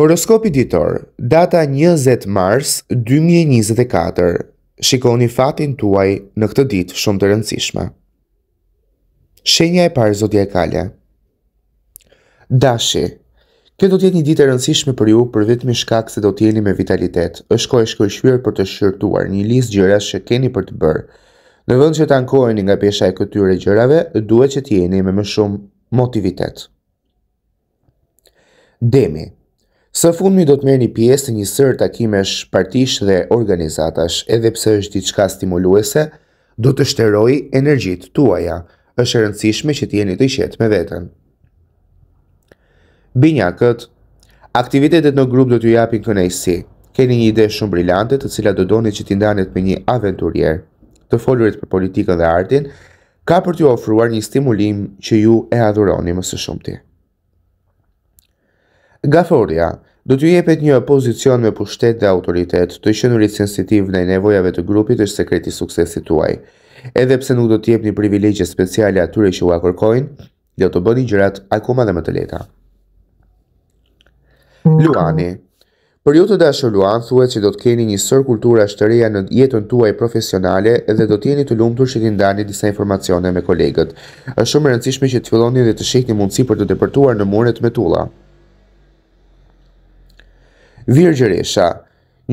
Horoskopi ditor, data 20 mars 2024, shikoni fatin tuaj në këtë ditë shumë të rëndësishme. Shenja e parë zodiakale Dashi, kjo do tjetë një ditë rëndësishme për ju për vetëm i shkak se do tjeni me vitalitet, është ko e shkërshyër për të shqyrtuar një listë gjërash që keni për të bërë. Në vënd që të ankojni nga pesha e këtyre gjërave, duhet që tjeni me më shumë motivitet. Demi, Së fundmi do të merë një pjesë të një sërë takimesh partish dhe organizatash, edhe pse është diçka stimuluese, do të shteroj energjit tuaja, është rëndësishme që t'jeni të ishet me vetën. Binjakët, aktivitetet në grup do t'ju japin kënejsi, keni një ide shumë brillante të cila do doni që t'indanet me një aventurier, të folurit për politikën dhe artin, ka për t'ju ofruar një stimulim që ju e adhuroni më së shumë Gaforia do t'ju jepet një pozicion me pushtet dhe autoritet të shënurit sensitiv në nevojave të grupit është sekreti suksesit tuaj. Edhe pse nuk do t'jep një privilegje speciale atyre që u akorkojnë, dhe të bëni gjërat akuma dhe më të leta. Luani Për ju të dashur Luan, thuhet që do të keni një sër kultura shtëreja në jetën tuaj profesionale dhe do të jeni të lumtur që ndani disa informacione me kolegët. Është shumë e rëndësishme që të filloni dhe të shikni mundësi për të depërtuar në muret me tulla. Virgjëresha,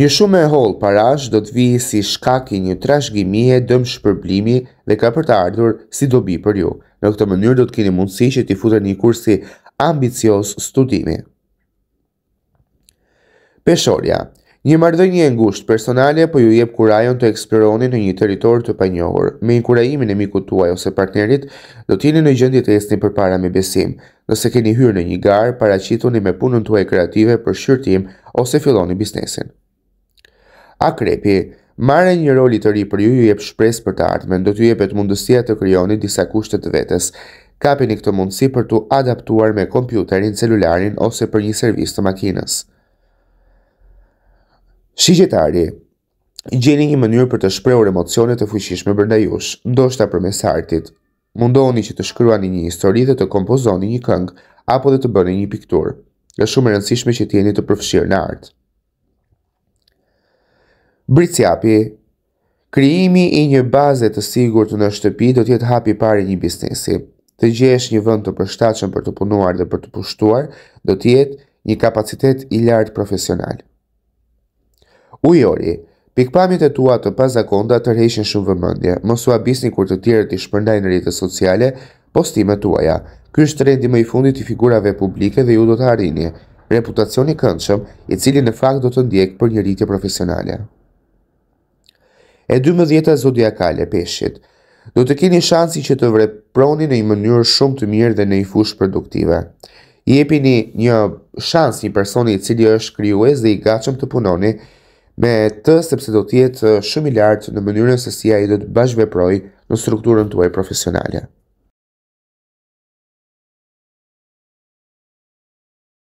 një shumë e hol parash do të vijë si shkaki një e dëm shpërblimi dhe ka për të ardhur si dobi për ju. Në këtë mënyrë do të kini mundësi që t'i futër një kursi ambicios studimi. Peshorja, Një marrëdhënie e ngushtë personale po ju jep kurajon të eksploroni në një territor të panjohur. Me inkurajimin e mikut tuaj ose partnerit, do të jeni në gjendje të për përpara me besim. Nëse keni hyrë në një garë, paraqituni me punën tuaj kreative për shqyrtim ose filloni biznesin. Akrepi, Marrë një rol i të ri për ju ju jep shpresë për të ardhmen, do t'ju jepet mundësia të krijoni disa kushte të vetes. Kapeni këtë mundësi për t'u adaptuar me kompjuterin, celularin ose për një servis të makinës. Si gjetari, gjeni një mënyrë për të shprehur emocionet e fuqishme brenda jush, ndoshta përmes artit. mundoni që të shkruani një histori dhe të kompozoni një këngë apo dhe të bëni një pikturë. Është shumë e rëndësishme që të jeni të përfshirë në art. Britsjapi Krijimi i një baze të sigurt në shtëpi do të jetë hapi i parë i një biznesi. Të gjesh një vend të përshtatshëm për të punuar dhe për të pushtuar do të jetë një kapacitet i lartë profesional. Ujori, pikpamjet e tua të pazakonda të rheqin shumë vëmendje. Mos u kur të tjerët i shpërndajnë në rrjetet sociale postimet tuaja. Ky është trendi më i fundit i figurave publike dhe ju do të arrini reputacioni këndshëm, i cili në fakt do të ndjek për një rritje profesionale. E 12 zodiakale peshqit. Do të keni shansi që të vreproni në një mënyrë shumë të mirë dhe në i fush produktive. Jepini një shans një personi i cili është krijues dhe i gatshëm të punoni, me të sepse do të jetë shumë i lartë në mënyrën se si ai do të bashkëveprojë në strukturën tuaj profesionale.